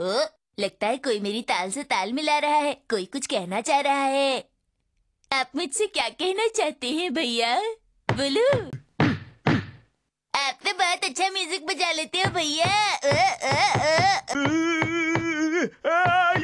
ओ, लगता है कोई मेरी ताल से ताल मिला रहा है कोई कुछ कहना चाह रहा है आप मुझसे क्या कहना चाहते हैं भैया बोलो आप तो बहुत अच्छा म्यूजिक बजा लेते हो भैया